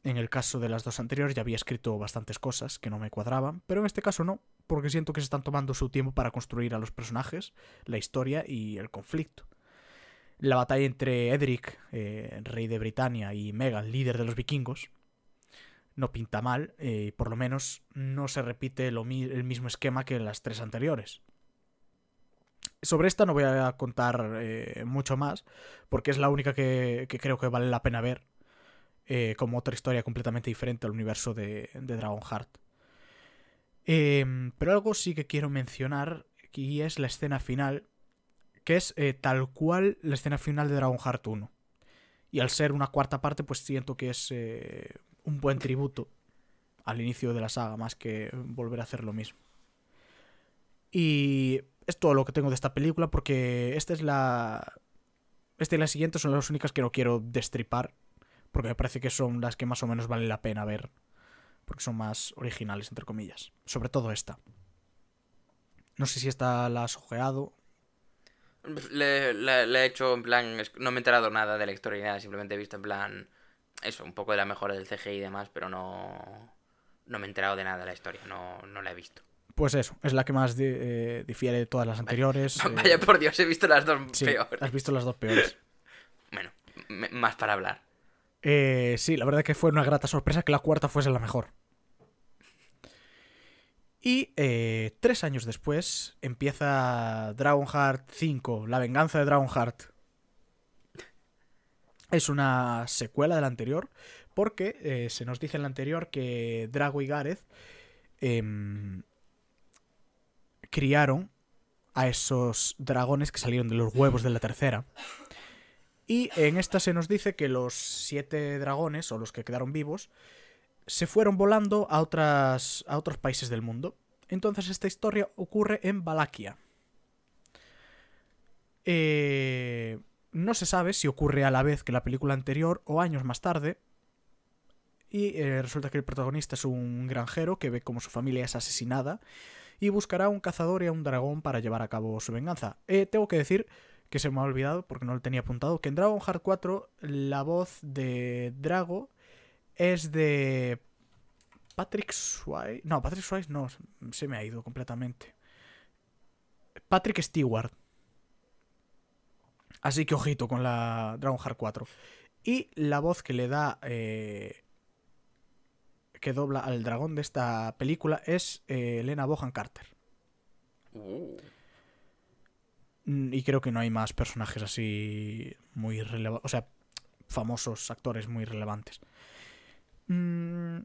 en el caso de las dos anteriores ya había escrito bastantes cosas que no me cuadraban, pero en este caso no, porque siento que se están tomando su tiempo para construir a los personajes, la historia y el conflicto. La batalla entre Edric, eh, rey de Britania, y Megan, líder de los vikingos, no pinta mal, eh, y por lo menos no se repite el mismo esquema que en las tres anteriores. Sobre esta no voy a contar eh, mucho más, porque es la única que, creo que vale la pena ver eh, como otra historia completamente diferente al universo de, Dragon Heart. Em, pero algo sí que quiero mencionar, y es la escena final, que es eh, tal cual la escena final de Dragon Heart 1. Y al ser una cuarta parte, pues siento que es un buen tributo al inicio de la saga, más que volver a hacer lo mismo. Y es todo lo que tengo de esta película porque esta es la... Esta y la siguiente son las únicas que no quiero destripar porque me parece que son las que más o menos valen la pena ver porque son más originales, entre comillas. Sobre todo esta. No sé si esta la has ojeado. Le, he hecho en plan... No me he enterado nada de la historia ni nada, simplemente he visto en plan... Eso, un poco de la mejora del CGI y demás, pero no... No me he enterado de nada de la historia, no, no la he visto. Pues eso, es la que más eh, difiere de todas las anteriores. Vaya, eh, por Dios, he visto las dos peores. Has visto las dos peores. bueno, más para hablar. Eh, sí, la verdad que fue una grata sorpresa que la cuarta fuese la mejor. Y eh, tres años después empieza Dragonheart 5, La venganza de Dragonheart. Es una secuela de la anterior, porque se nos dice en la anterior que Drago y Gareth em, criaron a esos dragones que salieron de los huevos de la tercera. Y en esta se nos dice que los siete dragones, o los que quedaron vivos, se fueron volando a, otras, a otros países del mundo. Entonces esta historia ocurre en Valaquia. Eh, no se sabe si ocurre a la vez que la película anterior o años más tarde. Y eh, resulta que el protagonista es un granjero que ve como su familia es asesinada y buscará un cazador y a un dragón para llevar a cabo su venganza. Eh, tengo que decir que se me ha olvidado porque no lo tenía apuntado, que en Dragon Heart 4 la voz de Drago es de Patrick Swy? No, Patrick Swy no, se me ha ido completamente. Patrick Stewart. Así que ojito con la Dragon Heart 4. Y la voz que le da eh, que dobla al dragón de esta película es eh, Elena Bohan Carter. Uh. Mm, y creo que no hay más personajes así muy relevantes, o sea, famosos actores muy relevantes. Mm,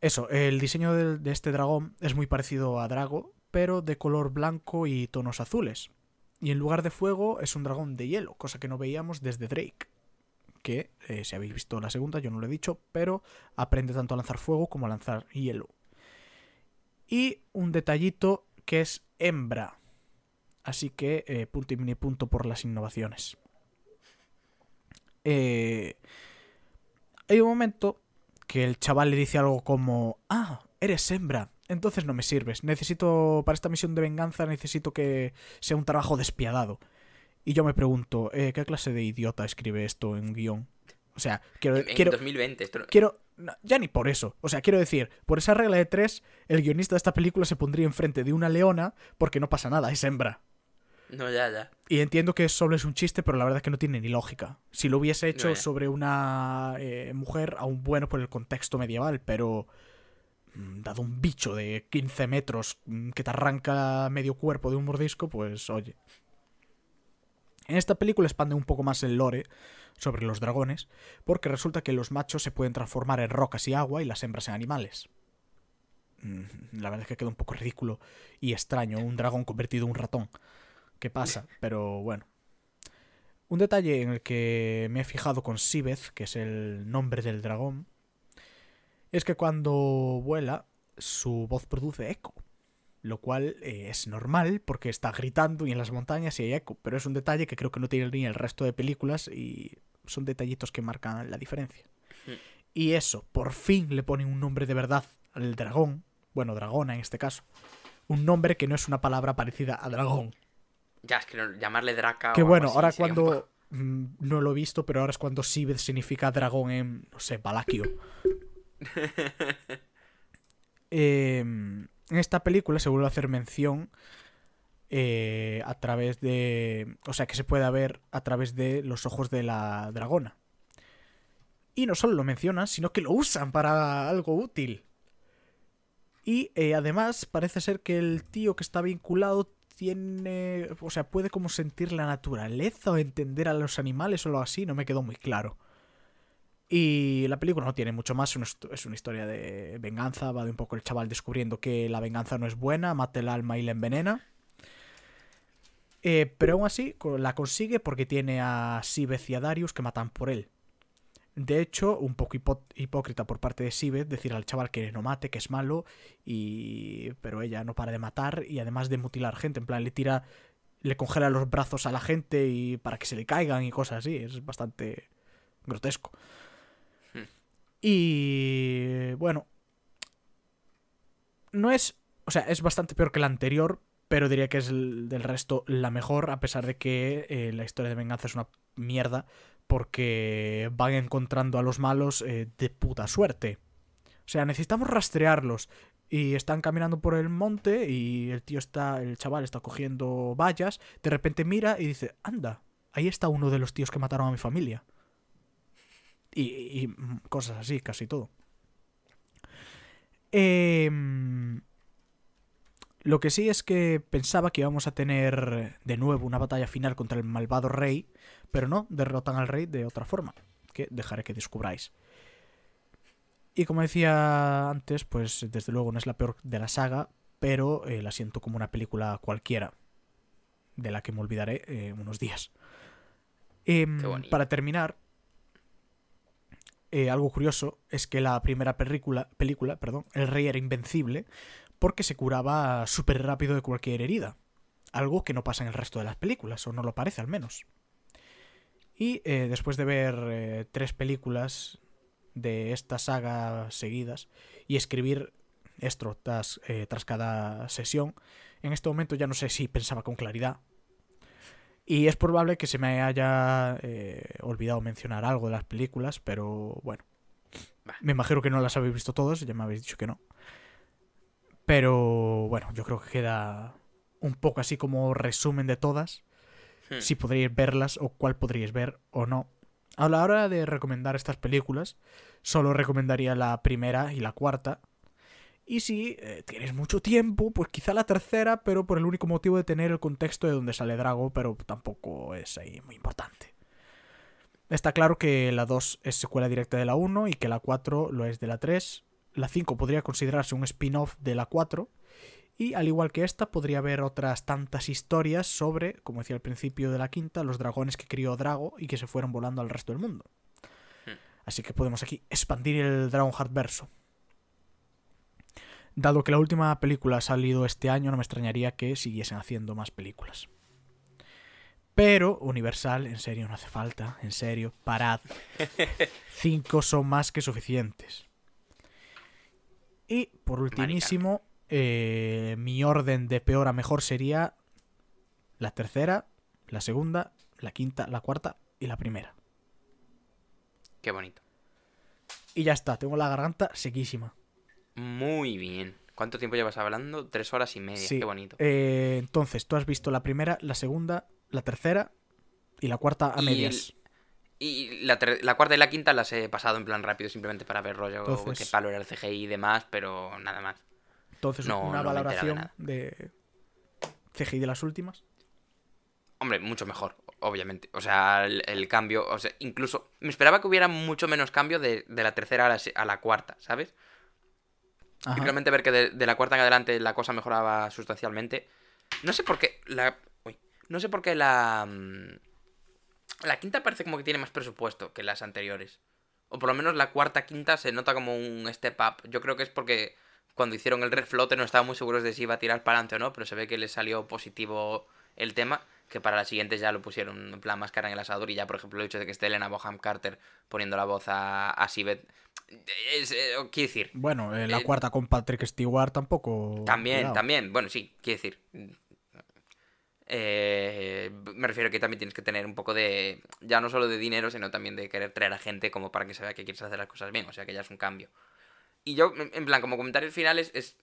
eso, el diseño de este dragón es muy parecido a Drago, pero de color blanco y tonos azules. Y en lugar de fuego es un dragón de hielo, cosa que no veíamos desde Drake que eh, si habéis visto la segunda, yo no lo he dicho, pero aprende tanto a lanzar fuego como a lanzar hielo. Y un detallito que es hembra. Así que eh, punto y mini punto por las innovaciones. Eh, hay un momento que el chaval le dice algo como, ah, eres hembra, entonces no me sirves. Necesito, para esta misión de venganza, necesito que sea un trabajo despiadado. Y yo me pregunto, eh, ¿qué clase de idiota escribe esto en guión? O sea, quiero... En, quiero, 2020, esto no... Quiero... ya ni por eso. O sea, quiero decir, por esa regla de tres, el guionista de esta película se pondría enfrente de una leona porque no pasa nada, es hembra. No, ya, ya. Y entiendo que solo es un chiste, pero la verdad es que no tiene ni lógica. Si lo hubiese hecho sobre una eh, mujer, aún bueno por el contexto medieval, pero mm, dado un bicho de 15 metros mm, que te arranca medio cuerpo de un mordisco, pues oye. En esta película expande un poco más el lore sobre los dragones, porque resulta que los machos se pueden transformar en rocas y agua y las hembras en animales. Mm, la verdad es que queda un poco ridículo y extraño un dragón convertido en un ratón. ¿Qué pasa? Pero bueno. Un detalle en el que me he fijado con Sibeth, que es el nombre del dragón, es que cuando vuela, su voz produce eco lo cual eh, es normal porque está gritando y en las montañas y hay eco, pero es un detalle que creo que no tiene ni el resto de películas y son detallitos que marcan la diferencia. Y eso, por fin le ponen un nombre de verdad al dragón, bueno, dragona en este caso, un nombre que no es una palabra parecida a dragón. Ya, es que llamarle draca. Que bueno, ahora cuando... Mm, no lo he visto, pero ahora es cuando Sibeth significa dragón en, no sé, palaquio. eh, em, en esta película se vuelve a hacer mención eh, a través de... O sea, que se puede ver a través de los ojos de la dragona. Y no solo lo mencionan, sino que lo usan para algo útil. Y eh, además parece ser que el tío que está vinculado tiene... O sea, puede como sentir la naturaleza o entender a los animales o algo así, no me quedó muy claro. Y la película no tiene mucho más, es una historia de venganza, va de un poco el chaval descubriendo que la venganza no es buena, mata el alma y la envenena. Eh, pero aún así la consigue porque tiene a Sibeth y a Darius que matan por él. De hecho, un poco hipócrita por parte de Sibeth decir al chaval que no mate, que es malo, y... pero ella no para de matar y además de mutilar gente, en plan le tira, le congela los brazos a la gente y para que se le caigan y cosas así, es bastante grotesco. Y bueno, no es, o sea, es bastante peor que la anterior, pero diría que es del resto la mejor, a pesar de que eh, la historia de venganza es una mierda, porque van encontrando a los malos eh, de puta suerte. O sea, necesitamos rastrearlos. Y están caminando por el monte y el tío está, el chaval está cogiendo vallas, de repente mira y dice, anda, ahí está uno de los tíos que mataron a mi familia y, cosas así, casi todo. Em, lo que sí es que pensaba que íbamos a tener de nuevo una batalla final contra el malvado rey, pero no, derrotan al rey de otra forma, que dejaré que descubráis. Y como decía antes, pues desde luego no es la peor de la saga, pero eh, la siento como una película cualquiera, de la que me olvidaré eh, unos días. Em, para terminar, eh, algo curioso es que la primera película, película perdón, el rey era invencible porque se curaba súper rápido de cualquier herida. Algo que no pasa en el resto de las películas, o no lo parece al menos. Y eh, después de ver eh, tres películas de esta saga seguidas y escribir esto tras cada sesión, en este momento ya no sé si pensaba con claridad y es probable que se me haya eh, olvidado mencionar algo de las películas, pero bueno. Me imagino que no las habéis visto todas, ya me habéis dicho que no. Pero bueno, yo creo que queda un poco así como resumen de todas. Hmm. Si podríais verlas o cuál podríais ver o no. A la hora de recomendar estas películas, solo recomendaría la primera y la cuarta, y si eh, tienes mucho tiempo, pues quizá la tercera, pero por el único motivo de tener el contexto de donde sale Drago, pero tampoco es ahí muy importante. Está claro que la 2 es secuela directa de la 1 y que la 4 lo es de la 3. La 5 podría considerarse un spin-off de la 4. Y al igual que esta, podría haber otras tantas historias sobre, como decía al principio de la quinta, los dragones que crió Drago y que se fueron volando al resto del mundo. Hmm. Así que podemos aquí expandir el Dragonheart verso. Dado que la última película ha salido este año, no me extrañaría que siguiesen haciendo más películas. Pero Universal, en serio, no hace falta, en serio, parad. Cinco son más que suficientes. Y por ultimísimo, eh, mi orden de peor a mejor sería la tercera, la segunda, la quinta, la cuarta y la primera. Qué bonito. Y ya está, tengo la garganta sequísima. Muy bien. ¿Cuánto tiempo llevas hablando? Tres horas y media. Qué bonito. Eh, entonces, tú has visto la primera, la segunda, la tercera y la cuarta a medias. Y la, la, cuarta y la quinta las he pasado en plan rápido simplemente para ver rollo qué palo era el CGI y demás, pero nada más. Entonces, una valoración de, CGI de las últimas. Hombre, mucho mejor, obviamente. O sea, el, cambio, o sea, incluso me esperaba que hubiera mucho menos cambio de, la tercera a la cuarta, ¿sabes? Simplemente ver que de, la cuarta en adelante la cosa mejoraba sustancialmente. No sé por qué la... no sé por qué la... Mm, la quinta parece como que tiene más presupuesto que las anteriores. O por lo menos la cuarta, quinta se nota como un step up. Yo creo que es porque cuando hicieron el reflote no estaban muy seguros de si iba a tirar para adelante o no, pero se ve que les salió positivo el tema, que para las siguientes ya lo pusieron en plan más cara en el asador y ya, por ejemplo, el hecho de que esté Elena Boham Carter poniendo la voz a, a Sibet es, eh, quiero decir. Bueno, eh, la eh, cuarta con Patrick Stewart tampoco. También, también. Bueno, sí, quiero decir. me refiero que también tienes que tener un poco de. Ya no solo de dinero, sino también de querer traer a gente como para que se vea que quieres hacer las cosas bien. O sea, que ya es un cambio. Y yo, en plan, como comentarios final es.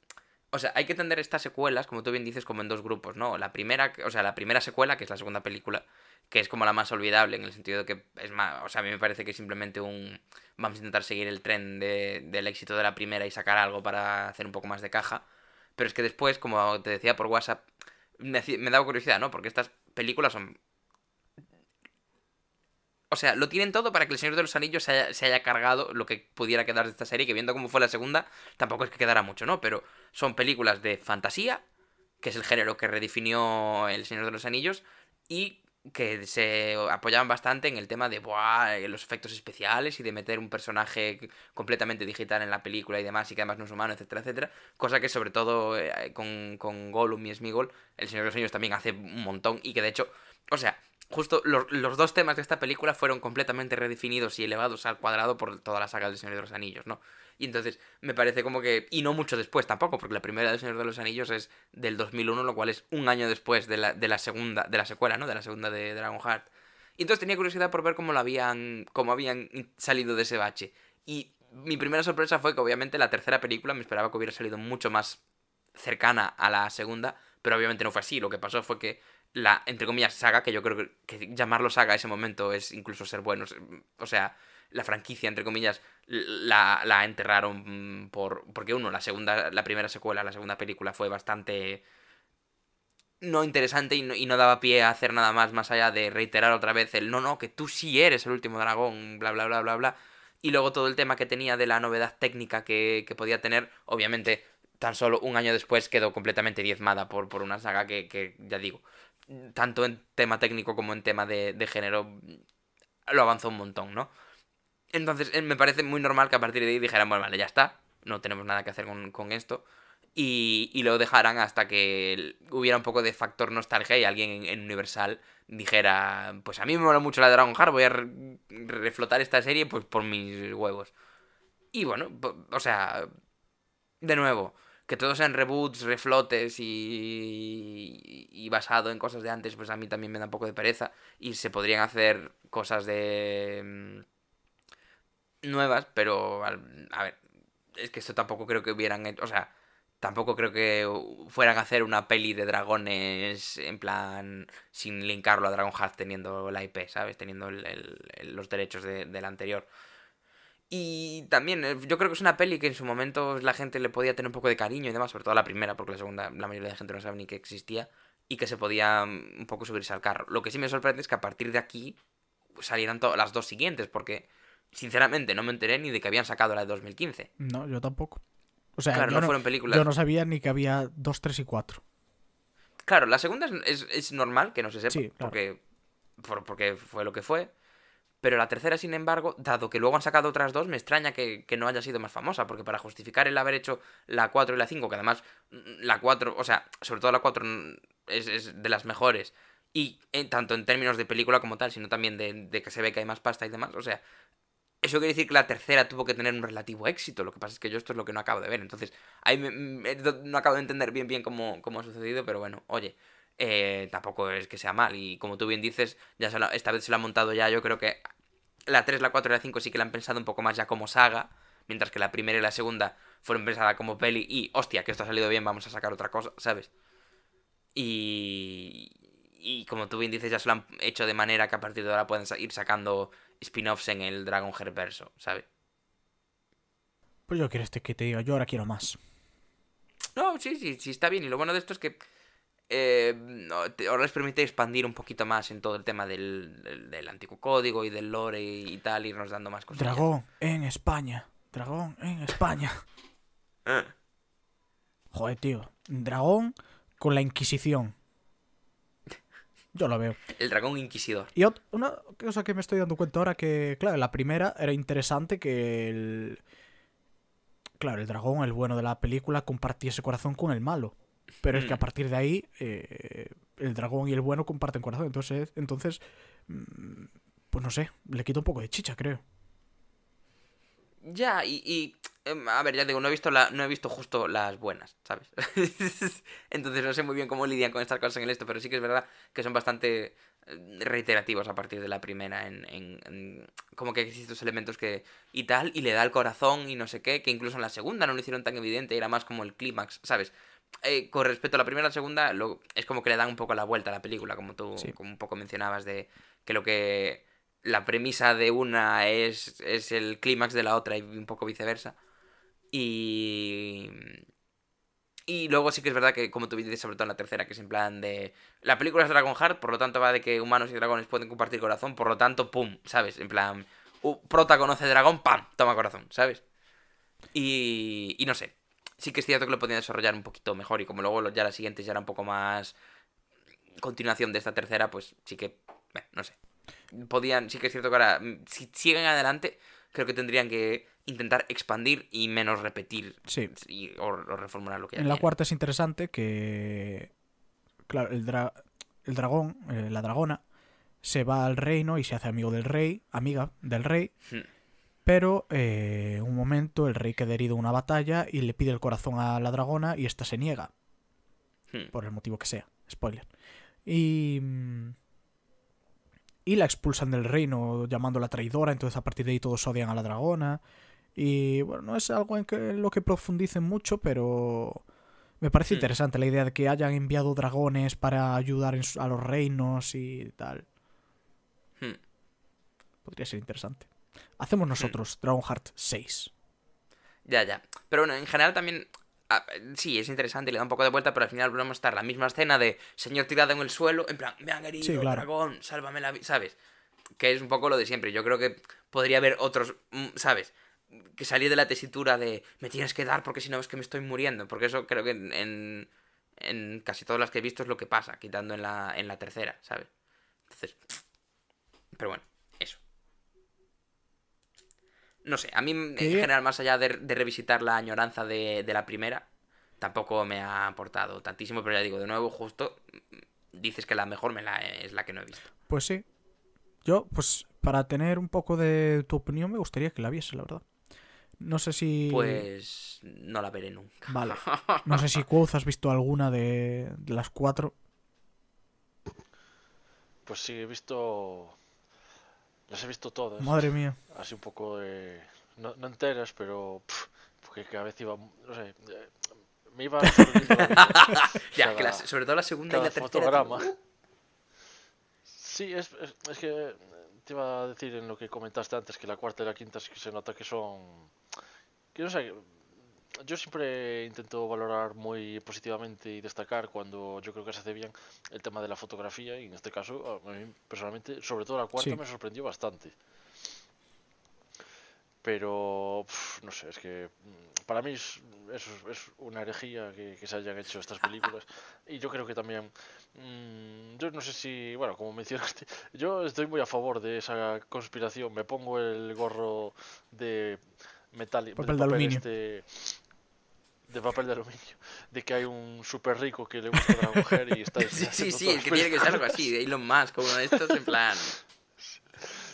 O sea, hay que tener estas secuelas, como tú bien dices, como en dos grupos, ¿no? La primera, o sea, la primera secuela, que es la segunda película, que es como la más olvidable en el sentido de que es más, o sea, a mí me parece que es simplemente un vamos a intentar seguir el tren del éxito de la primera y sacar algo para hacer un poco más de caja, pero es que después, como te decía por WhatsApp, me, me daba curiosidad, ¿no? Porque estas películas son o sea, lo tienen todo para que el Señor de los Anillos se haya, se haya, cargado lo que pudiera quedar de esta serie, que viendo cómo fue la segunda, tampoco es que quedara mucho, ¿no? Pero son películas de fantasía, que es el género que redefinió el Señor de los Anillos, y que se apoyaban bastante en el tema de Buah, eh, los efectos especiales y de meter un personaje completamente digital en la película y demás, y que además no es humano, etcétera, etcétera. Cosa que sobre todo eh, con, con Gollum y Smigol, el Señor de los Anillos también hace un montón y que de hecho, o sea, justo los, los, dos temas de esta película fueron completamente redefinidos y elevados al cuadrado por toda la saga del Señor de los Anillos, ¿no? Y entonces me parece como que... Y no mucho después tampoco, porque la primera del Señor de los Anillos es del 2001, lo cual es un año después de la, de la segunda, de la secuela, ¿no? De la segunda de Dragonheart. Y entonces tenía curiosidad por ver cómo, lo habían, cómo habían salido de ese bache. Y mi primera sorpresa fue que obviamente la tercera película me esperaba que hubiera salido mucho más cercana a la segunda, pero obviamente no fue así. Lo que pasó fue que la, entre comillas, saga, que yo creo que, llamarlo saga a ese momento es incluso ser buenos. O sea, la franquicia, entre comillas, la, la enterraron por. Porque uno, la segunda, la primera secuela, la segunda película fue bastante. No interesante y no, y no daba pie a hacer nada más, más allá de reiterar otra vez el no, no, que tú sí eres el último dragón, bla, bla, bla, bla, bla. Y luego todo el tema que tenía de la novedad técnica que, podía tener, obviamente, tan solo un año después quedó completamente diezmada por, por una saga que, ya digo, tanto en tema técnico como en tema de género, lo avanzó un montón, ¿no? Entonces eh, me parece muy normal que a partir de ahí dijeran, bueno, vale, ya está, no tenemos nada que hacer con, esto. Y, y, lo dejaran hasta que hubiera un poco de factor nostalgia y alguien en, Universal dijera, pues a mí me mola mucho la Dragon Heart, voy a reflotar esta serie pues por mis huevos. Y bueno, o sea, de nuevo, que todos sean reboots, reflotes y, y, basado en cosas de antes, pues a mí también me da un poco de pereza. Y se podrían hacer cosas de mm, nuevas, pero a ver, es que esto tampoco creo que hubieran hecho, o sea, tampoco creo que fueran a hacer una peli de dragones en plan sin linkarlo a Dragon Heart teniendo la IP, ¿sabes? Teniendo los derechos de, del anterior. Y también, eh, yo creo que es una peli que en su momento la gente le podía tener un poco de cariño y demás, sobre todo la primera, porque la segunda la mayoría de la gente no sabe ni que existía y que se podía mm, un poco subirse al carro. Lo que sí me sorprende es que a partir de aquí salieran las dos siguientes, porque sinceramente, no me enteré ni de que habían sacado la de 2015. No, yo tampoco. O sea, yo no, fueron películas. Yo no sabía ni que había dos tres y cuatro Claro, la segunda es, normal que no se sepa, porque, porque fue lo que fue. Pero la tercera, sin embargo, dado que luego han sacado otras dos, me extraña que, no haya sido más famosa, porque para justificar el haber hecho la 4 y la 5, que además mm, la 4, o sea, sobre todo la 4 mm, es, de las mejores, y tanto en términos de película como tal, sino también de, que se ve que hay más pasta y demás, o sea, eso quiere decir que la tercera tuvo que tener un relativo éxito. Lo que pasa es que yo esto es lo que no acabo de ver. Entonces, ahí mm, eh, no acabo de entender bien bien cómo, ha sucedido, pero bueno, oye, eh, tampoco es que sea mal. Y como tú bien dices, ya esta vez se lo ha montado ya. Yo creo que la 3, la 4 y la 5 sí que la han pensado un poco más ya como saga. Mientras que la primera y la segunda fueron pensadas como peli y, hostia, que esto ha salido bien, vamos a sacar otra cosa, ¿sabes? Y, y como tú bien dices, ya se lo han hecho de manera que a partir de ahora pueden ir sacando spin-offs en el Dragon Heart verso, ¿sabes? Pues yo quiero este que te diga, yo ahora quiero más. No, sí, sí, sí, está bien. Y lo bueno de esto es que eh, ahora les permite expandir un poquito más en todo el tema del, antiguo código y del lore y, tal, irnos dando más cosas. Dragón en España. Dragón en España. Ah. Joder, tío. Dragón con la Inquisición. Yo lo veo. El dragón inquisidor. Y una cosa que me estoy dando cuenta ahora que, claro, la primera era interesante que el... Claro, el dragón, el bueno de la película, compartiese corazón con el malo. Pero es que a mm. partir de ahí, eh, el dragón y el bueno comparten corazón. Entonces, entonces, mm, pues no sé, le quito un poco de chicha, creo. Ya, y Em, a ver, ya digo, no he visto, la, no he visto justo las buenas, ¿sabes? Entonces no sé muy bien cómo lidian con estas cosas en esto, pero sí que es verdad que son bastante eh, reiterativos a partir de la primera en, en, como que existen estos elementos que y tal y le da el corazón y no sé qué que incluso en la segunda no lo hicieron tan evidente era más como el clímax sabes eh, con respecto a la primera y la segunda es como que le dan un poco la vuelta a la película como tú como un poco mencionabas de que lo que la premisa de una es, es el clímax de la otra y un poco viceversa y... Y luego sí que es verdad que, como tú dices, sobre todo en la tercera, que es en plan de... La película es Dragonheart, por lo tanto va de que humanos y dragones pueden compartir corazón, por lo tanto, pum, ¿sabes? En plan, un prota conoce dragón, pam, toma corazón, ¿sabes? Y, y no sé, sí que es cierto que lo podían desarrollar un poquito mejor y como luego ya la siguiente ya era un poco más continuación de esta tercera, pues sí que, no sé. Podían, sí que es cierto que ahora, si siguen adelante, creo que tendrían que intentar expandir y menos repetir sí. o, reformular lo que ya En la cuarta es interesante que, claro, el, el dragón, eh, la dragona, se va al reino y se hace amigo del rey, amiga del rey. Hmm. Pero eh, un momento el rey queda herido en una batalla y le pide el corazón a la dragona y esta se niega. Hmm. Por el motivo que sea. Spoiler. Y mm, y la expulsan del reino llamándola traidora, entonces a partir de ahí todos odian a la dragona. Y bueno, no es algo en, que, lo que profundicen mucho, pero me parece hmm. interesante la idea de que hayan enviado dragones para ayudar a los reinos y tal. Hmm. Podría ser interesante. Hacemos hmm. nosotros Dragonheart 6. Ya, ya. Pero bueno, en general también Ah, eh, sí, es interesante, le da un poco de vuelta, pero al final volvemos a estar la misma escena de señor tirado en el suelo, en plan, me han herido, dragón, sálvame la vida, ¿sabes? Que es un poco lo de siempre. Yo creo que podría haber otros, mm, ¿sabes? Que salir de la tesitura de me tienes que dar porque si no es que me estoy muriendo. Porque eso creo que en, casi todas las que he visto es lo que pasa, quitando en la, en la tercera, ¿sabes? Entonces, pero bueno. No sé, a mí en general, más allá de, revisitar la añoranza de, la primera, tampoco me ha aportado tantísimo, pero ya digo, de nuevo, justo mm, dices que la mejor me es la que no he visto. Pues sí. Yo, pues para tener un poco de tu opinión, me gustaría que la viese, la verdad. No sé si. Pues no la veré nunca. Vale. No sé si Quoth has visto alguna de las cuatro. Pues sí, he visto las he visto todas. Madre mía. Así un poco de... No, enteras, pero... porque cada vez iba... No sé... Eh, me iba... ya, sobre todo la segunda y la tercera. Fotograma. Sí, es, es, que eh, te iba a decir en lo que comentaste antes que la cuarta y la quinta es que se nota que son... Que no sé, yo siempre intento valorar muy positivamente y destacar cuando yo creo que se hace bien el tema de la fotografía y en este caso a mí personalmente sobre todo la cuarta me sorprendió bastante pero no sé es que mm, para mí es, una herejía que, se hayan hecho estas películas y yo creo que también mm, yo no sé si bueno como mencionaste yo estoy muy a favor de esa conspiración me pongo el gorro de metal papel, de, aluminio. Este de papel de aluminio, de que hay un súper rico que le gusta la mujer y está... sí, sí, sí, es que tiene que ser algo así, de Elon Musk, uno de estos en plan...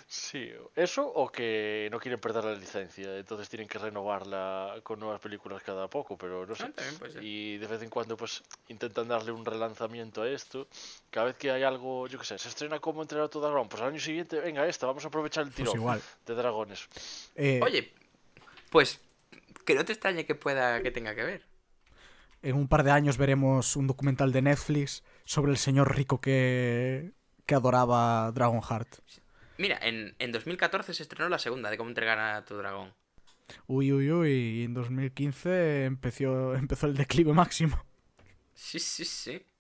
Sí, eso o que no quieren perder la licencia, entonces tienen que renovarla con nuevas películas cada poco, pero no sé. Ah, y de vez en cuando pues intentan darle un relanzamiento a esto. Cada vez que hay algo, yo qué sé, se estrena como entrenar a el dragón, pues al año siguiente, venga esta, vamos a aprovechar el pues tirón de dragones. Eh, Oye, pues que no te extrañe que pueda que tenga que ver. En un par de años veremos un documental de Netflix sobre el señor rico que, que adoraba Heart Mira, en, 2014 se estrenó la segunda de cómo entregar a tu dragón. Uy, uy, uy, y en 2015 empezó, empezó el declive máximo. Sí, sí, sí.